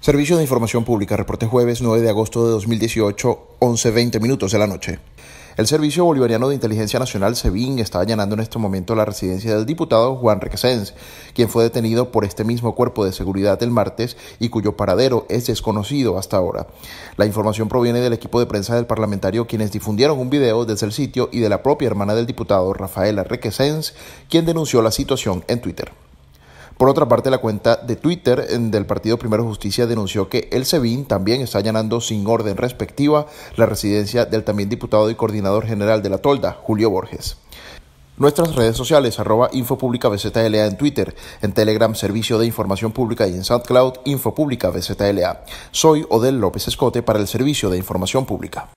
Servicio de Información Pública, reporte jueves 9 de agosto de 2018, 11.20 minutos de la noche. El Servicio Bolivariano de Inteligencia Nacional, SEBIN, está allanando en este momento la residencia del diputado Juan Requesens, quien fue detenido por este mismo cuerpo de seguridad el martes y cuyo paradero es desconocido hasta ahora. La información proviene del equipo de prensa del parlamentario, quienes difundieron un video desde el sitio y de la propia hermana del diputado, Rafaela Requesens, quien denunció la situación en Twitter. Por otra parte, la cuenta de Twitter del Partido Primero Justicia denunció que el SEBIN también está allanando sin orden respectiva la residencia del también diputado y coordinador general de la Tolda, Julio Borges. Nuestras redes sociales, arroba Infopública en Twitter, en Telegram Servicio de Información Pública y en SoundCloud Infopública Soy Odel López Escote para el Servicio de Información Pública.